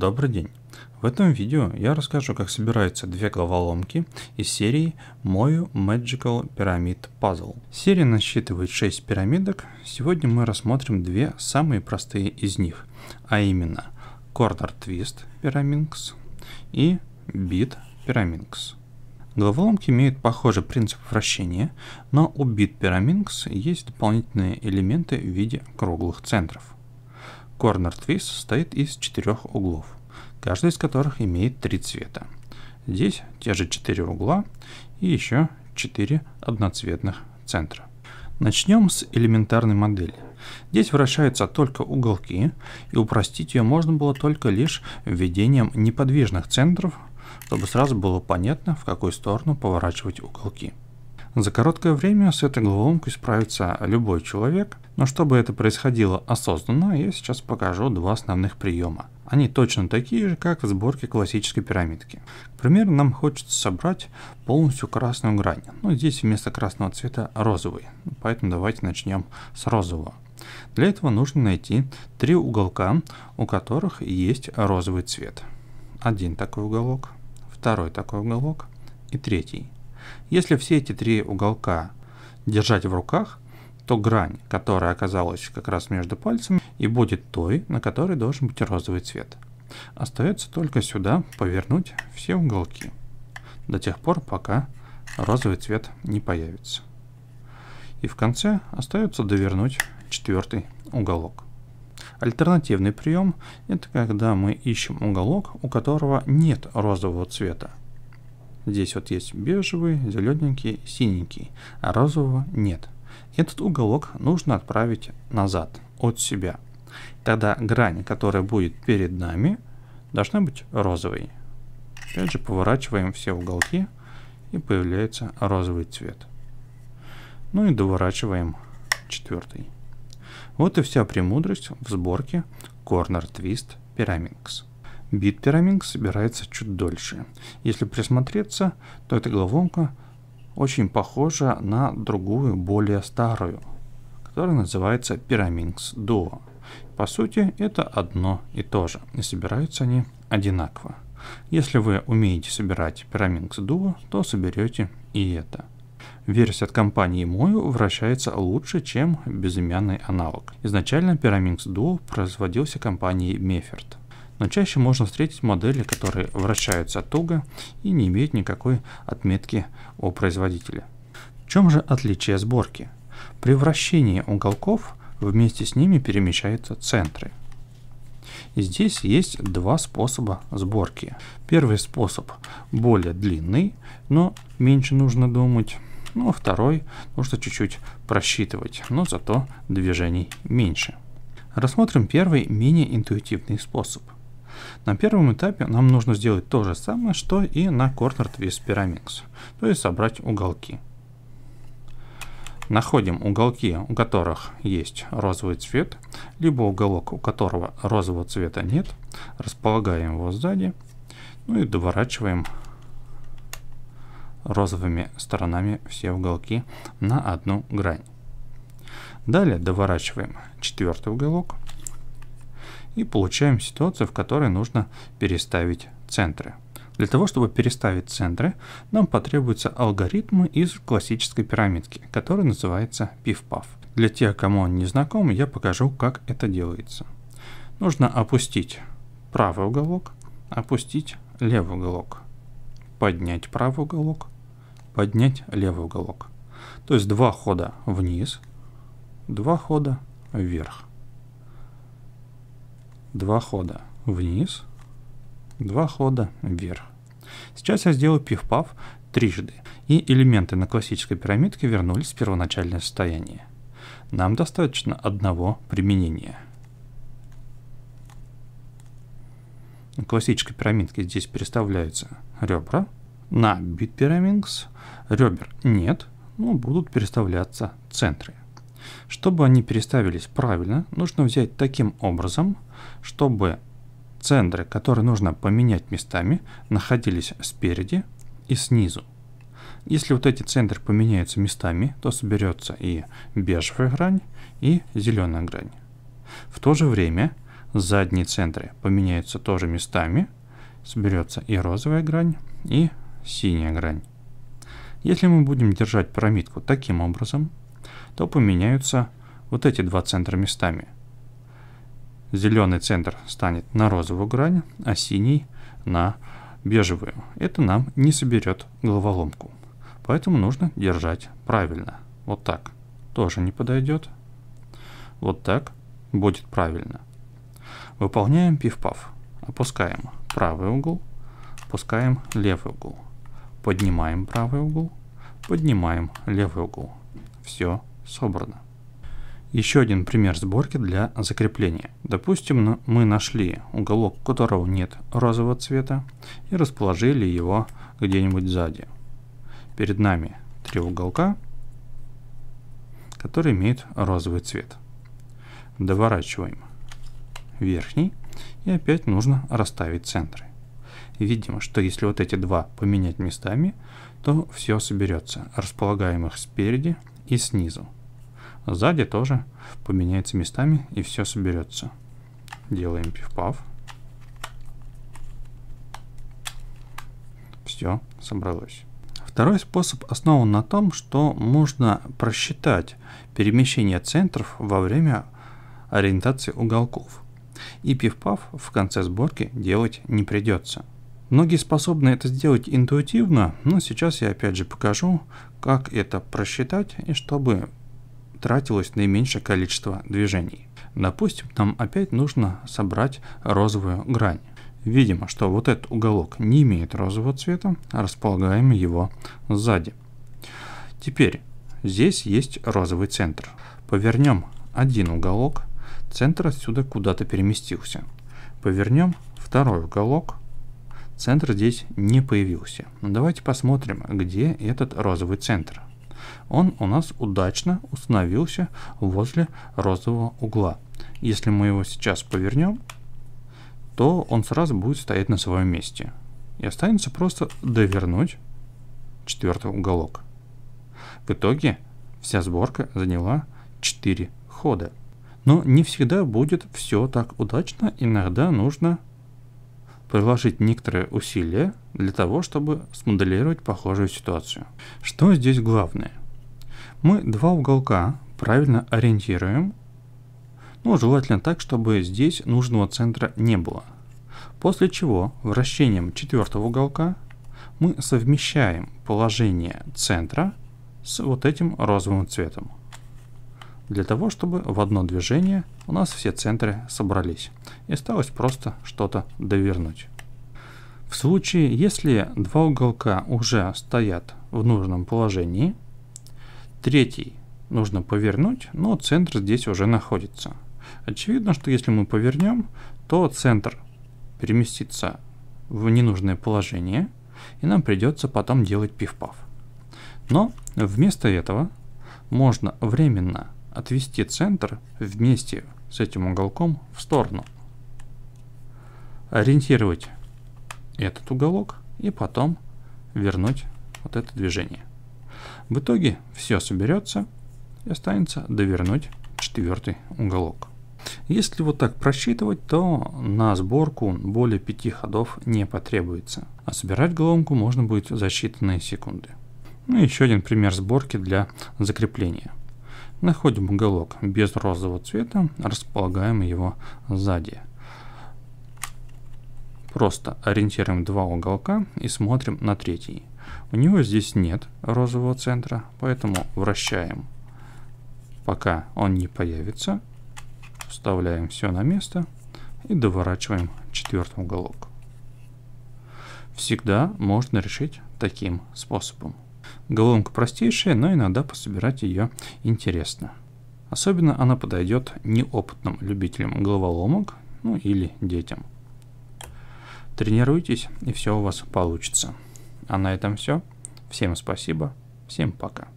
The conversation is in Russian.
Добрый день! В этом видео я расскажу, как собираются две головоломки из серии Мою Magical Pyramid Puzzle. Серия насчитывает 6 пирамидок. Сегодня мы рассмотрим две самые простые из них, а именно Corner Twist Pyraminx и Bit Pyraminx. Головоломки имеют похожий принцип вращения, но у Bit Pyraminx есть дополнительные элементы в виде круглых центров – Corner Twist состоит из четырех углов, каждый из которых имеет три цвета. Здесь те же четыре угла и еще четыре одноцветных центра. Начнем с элементарной модели. Здесь вращаются только уголки, и упростить ее можно было только лишь введением неподвижных центров, чтобы сразу было понятно, в какую сторону поворачивать уголки. За короткое время с этой головоломкой справится любой человек, но чтобы это происходило осознанно, я сейчас покажу два основных приема. Они точно такие же, как в сборке классической пирамидки. К примеру, нам хочется собрать полностью красную грань, но ну, здесь вместо красного цвета розовый, поэтому давайте начнем с розового. Для этого нужно найти три уголка, у которых есть розовый цвет. Один такой уголок, второй такой уголок и третий – если все эти три уголка держать в руках, то грань, которая оказалась как раз между пальцами, и будет той, на которой должен быть розовый цвет. Остается только сюда повернуть все уголки, до тех пор, пока розовый цвет не появится. И в конце остается довернуть четвертый уголок. Альтернативный прием – это когда мы ищем уголок, у которого нет розового цвета. Здесь вот есть бежевый, зелененький, синенький, а розового нет. Этот уголок нужно отправить назад, от себя. Тогда грань, которая будет перед нами, должна быть розовой. Опять же поворачиваем все уголки и появляется розовый цвет. Ну и доворачиваем четвертый. Вот и вся премудрость в сборке Corner Twist Pyraminx. Битпераминг собирается чуть дольше. Если присмотреться, то эта головоломка очень похожа на другую, более старую, которая называется Pyraminx Duo. По сути, это одно и то же, и собираются они одинаково. Если вы умеете собирать Pyraminx Duo, то соберете и это. Версия от компании Мою вращается лучше, чем безымянный аналог. Изначально Pyraminx Duo производился компанией Меферт. Но чаще можно встретить модели, которые вращаются туго и не имеют никакой отметки о производителе. В чем же отличие сборки? При вращении уголков вместе с ними перемещаются центры. здесь есть два способа сборки. Первый способ более длинный, но меньше нужно думать. Ну а второй нужно чуть-чуть просчитывать, но зато движений меньше. Рассмотрим первый менее интуитивный способ – на первом этапе нам нужно сделать то же самое, что и на Corner Twist Pyramix, то есть собрать уголки. Находим уголки, у которых есть розовый цвет, либо уголок, у которого розового цвета нет, располагаем его сзади, ну и доворачиваем розовыми сторонами все уголки на одну грань. Далее доворачиваем четвертый уголок, и получаем ситуацию, в которой нужно переставить центры. Для того, чтобы переставить центры, нам потребуются алгоритмы из классической пирамидки, который называется PIFPAF. Для тех, кому он не знаком, я покажу, как это делается. Нужно опустить правый уголок, опустить левый уголок, поднять правый уголок, поднять левый уголок. То есть два хода вниз, два хода вверх два хода вниз, два хода вверх. Сейчас я сделаю пиф-паф трижды, и элементы на классической пирамидке вернулись в первоначальное состояние. Нам достаточно одного применения. На классической пирамидке здесь переставляются ребра. На бит ребер нет, но будут переставляться центры. Чтобы они переставились правильно, нужно взять таким образом, чтобы центры, которые нужно поменять местами, находились спереди и снизу. Если вот эти центры поменяются местами, то соберется и бежевая грань, и зеленая грань. В то же время задние центры поменяются тоже местами, соберется и розовая грань, и синяя грань. Если мы будем держать пирамидку таким образом, то поменяются вот эти два центра местами. Зеленый центр станет на розовую грань, а синий на бежевую. Это нам не соберет головоломку. Поэтому нужно держать правильно. Вот так тоже не подойдет. Вот так будет правильно. Выполняем пиф-паф. Опускаем правый угол, опускаем левый угол. Поднимаем правый угол, поднимаем левый угол все собрано. Еще один пример сборки для закрепления. Допустим, мы нашли уголок, у которого нет розового цвета, и расположили его где-нибудь сзади. Перед нами три уголка, которые имеют розовый цвет. Доворачиваем верхний, и опять нужно расставить центры. Видим, что если вот эти два поменять местами, то все соберется. Располагаем их спереди и снизу. Сзади тоже поменяется местами и все соберется. Делаем пиф Все собралось. Второй способ основан на том, что можно просчитать перемещение центров во время ориентации уголков. И пиф в конце сборки делать не придется. Многие способны это сделать интуитивно, но сейчас я опять же покажу, как это просчитать и чтобы тратилось наименьшее количество движений. Допустим, нам опять нужно собрать розовую грань. Видимо, что вот этот уголок не имеет розового цвета, располагаем его сзади. Теперь здесь есть розовый центр. Повернем один уголок, центр отсюда куда-то переместился. Повернем второй уголок, Центр здесь не появился. Ну, давайте посмотрим, где этот розовый центр. Он у нас удачно установился возле розового угла. Если мы его сейчас повернем, то он сразу будет стоять на своем месте. И останется просто довернуть четвертый уголок. В итоге вся сборка заняла 4 хода. Но не всегда будет все так удачно, иногда нужно приложить некоторые усилия для того, чтобы смоделировать похожую ситуацию. Что здесь главное? Мы два уголка правильно ориентируем, ну желательно так, чтобы здесь нужного центра не было. После чего вращением четвертого уголка мы совмещаем положение центра с вот этим розовым цветом для того, чтобы в одно движение у нас все центры собрались. И осталось просто что-то довернуть. В случае, если два уголка уже стоят в нужном положении, третий нужно повернуть, но центр здесь уже находится. Очевидно, что если мы повернем, то центр переместится в ненужное положение, и нам придется потом делать пиф-паф. Но вместо этого можно временно отвести центр вместе с этим уголком в сторону. Ориентировать этот уголок и потом вернуть вот это движение. В итоге все соберется и останется довернуть четвертый уголок. Если вот так просчитывать, то на сборку более 5 ходов не потребуется, а собирать головку можно будет за считанные секунды. Ну и еще один пример сборки для закрепления. Находим уголок без розового цвета, располагаем его сзади. Просто ориентируем два уголка и смотрим на третий. У него здесь нет розового центра, поэтому вращаем, пока он не появится. Вставляем все на место и доворачиваем четвертый уголок. Всегда можно решить таким способом. Головоломка простейшая, но иногда пособирать ее интересно. Особенно она подойдет неопытным любителям головоломок, ну или детям. Тренируйтесь, и все у вас получится. А на этом все. Всем спасибо, всем пока.